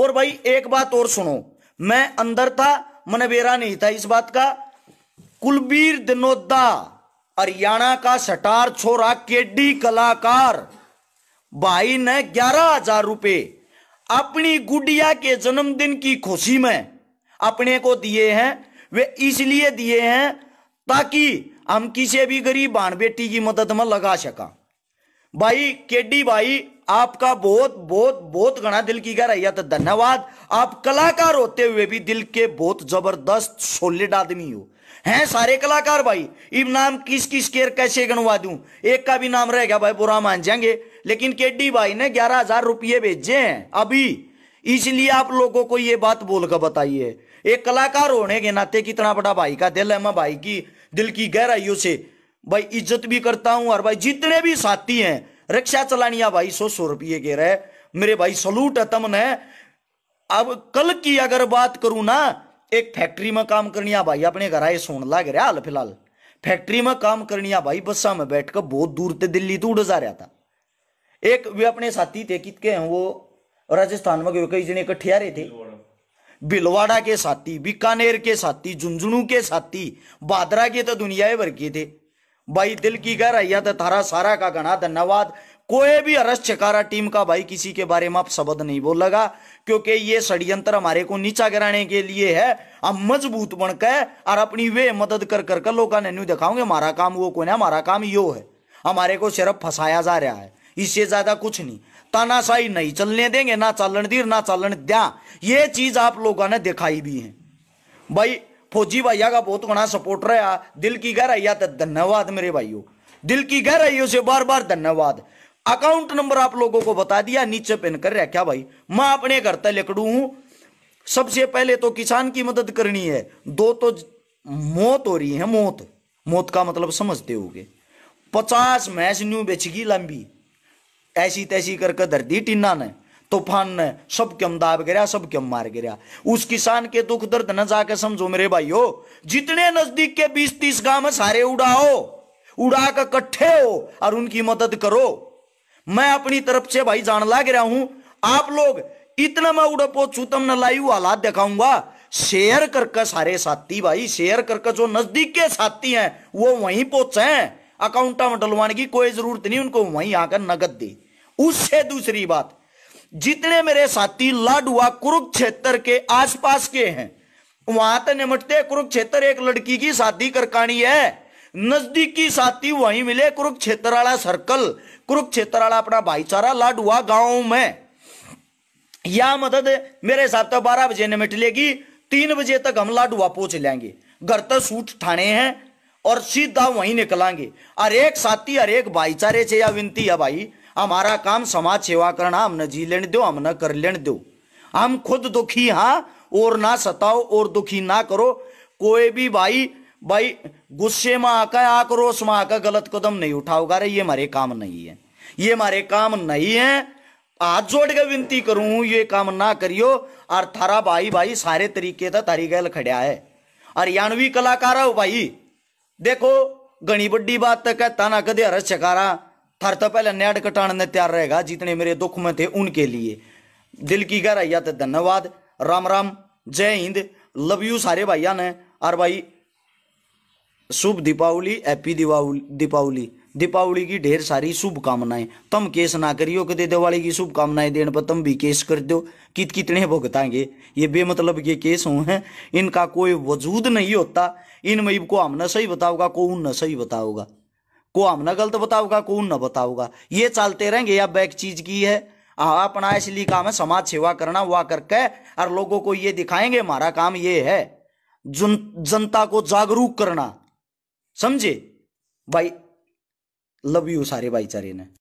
और भाई एक बात और सुनो मैं अंदर था मन बेरा नहीं था इस बात का कुलबीर दिनोदा हरियाणा का सटार छोरा केडी कलाकार भाई ने ग्यारह हजार रुपये अपनी गुडिया के जन्मदिन की खुशी में अपने को दिए हैं वे इसलिए दिए हैं ताकि हम किसी भी गरीब बाण बेटी की मदद में लगा सका भाई केडी भाई आपका बहुत बहुत बहुत घना दिल की गहराइया तो धन्यवाद आप कलाकार होते हुए भी दिल के बहुत जबरदस्त सोलिड आदमी हो हैं सारे कलाकार भाई इब नाम किस किस केर कैसे गणवा दू एक का भी नाम रहेगा भाई बुरा मान जाएंगे लेकिन केडी भाई ने ग्यारह हजार रुपये भेजे हैं अभी इसलिए आप लोगों को ये बात बोलकर बताइए एक कलाकार होने के नाते कितना बड़ा भाई का दिल है मैं भाई की दिल की गहराइयों से भाई इज्जत भी करता हूं और भाई जितने भी साथी हैं रिक्शा चलानिया भाई सो सौ रुपये के रहे मेरे भाई सलूट है तमने अब कल की अगर बात करूं ना एक फैक्ट्री में काम करनिया भाई अपने घर आए सोन लाग रहा हाल फिलहाल फैक्ट्री में काम करनिया भाई बसा में बैठकर बहुत दूर थे दिल्ली तो उड़ जा रहा था एक वे अपने साथी थे कित के हैं वो राजस्थान में कई जने इकट्ठे आ रहे थे भिलवाड़ा के साथी बीकानेर के साथी झुंझुनू के साथी बादरा के तो दुनिया भर के थे भाई दिल की गहराइयात तो थारा सारा का घना धन्यवाद कोई भी अरस छकारा टीम का भाई किसी के बारे में आप शब्द नहीं बोलेगा क्योंकि ये षड्यंत्र हमारे को नीचा गिराने के लिए है हम मजबूत बनकर और अपनी वे मदद कर कर कर लोग न्यू दिखाओगे हमारा काम वो कौन है हमारा काम यो है हमारे को सिर्फ फंसाया जा रहा है इससे ज्यादा कुछ नहीं तानाशाही नहीं चलने देंगे ना चालन दीर ना चालन द्या ये चीज आप लोगों ने दिखाई भी है भाई फौजी भाइया का बहुत घना सपोर्ट रहा दिल की गहराइया तो धन्यवाद मेरे भाइयों दिल की गहराइयों से बार बार धन्यवाद अकाउंट नंबर आप लोगों को बता दिया नीचे पिन कर रहा क्या भाई मैं अपने घर तक लिखड़ू हूं सबसे पहले तो किसान की मदद करनी है दो तो मौत हो रही है मौत मौत का मतलब समझते हो गए पचास मैस न्यू बेचगी लंबी ऐसी तैसी करके कर धर दी टिन्ना ने तूफान ने सब क्यों दाब गिरा सब क्यों मार गिरा उस किसान के दुख दर्द न जाके समझो मेरे भाईयो जितने नजदीक के बीस तीस गांव है सारे उड़ाओ उड़ा कर कट्ठे हो और उनकी मदद करो मैं अपनी तरफ से भाई जान ला गया हूं आप लोग इतना मैं उड़पो चूतम न लाई हालात दिखाऊंगा शेयर करके सारे साथी भाई शेयर करके जो नजदीक के साथी हैं वो वहीं पहुंचे अकाउंट में डलवाने की कोई जरूरत नहीं उनको वहीं आकर नगद दे उससे दूसरी बात जितने मेरे साथी लाडुआ कुरुक्षेत्र के आसपास के हैं वहां तो निमटते कुरुक्षेत्र एक लड़की की शादी करकानी है नजदीकी साथी वहीं मिले कुरुक्षेत्र वाला सर्कल कुरुक्षेत्र वाला अपना भाईचारा लाडुआ गांव में यह मदद मेरे हिसाब से तो बारह बजे निमट लेगी तीन बजे तक हम लाडुआ पहुंच लेंगे घर तक तो सूट ठाने हैं और सीधा वहीं निकलांगे और एक साथी हर एक भाईचारे से यह विनती है भाई हमारा काम समाज सेवा करना हमने जी लेने दो हमने कर लेने दो हम खुद दुखी हाँ और ना सताओ और दुखी ना करो कोई भी भाई भाई गुस्से में आकर आक्रोश में आकर गलत कदम नहीं उठाओगा रे ये हमारे काम नहीं है ये हमारे काम नहीं है हाथ जोड़ के विनती करूं ये काम ना करियो और थारा भाई भाई सारे तरीके था तारी गल खड़ा है हरियाणवी कलाकार हो भाई देखो घनी बड़ी बात तक तो है ताना कदे हर चकारा हर तो पहले नैड कटाने ने तैयार रहेगा जितने मेरे दुख में थे उनके लिए दिल की गहराइया तो धन्यवाद राम राम जय हिंद लव यू सारे भाइया ने और भाई शुभ दीपावली हैप्पी दीपावली दीपावली की ढेर सारी शुभकामनाएं तुम केस ना करियो कि दे दिवाली की शुभकामनाएं देने पर तुम भी केस कर दो कित कितने भुगतेंगे ये बेमतलब के केस हो हैं इनका कोई वजूद नहीं होता इन मईब को हम न सही बताओगा को उन न सही बताओगा को हम ना गलत बताओगा को उन ना बताओगा ये चलते रहेंगे या बैक चीज की है अपना इसलिए काम है समाज सेवा करना हुआ करके और लोगों को ये दिखाएंगे हमारा काम ये है जन जनता को जागरूक करना समझे भाई लव यू सारे भाईचारे ने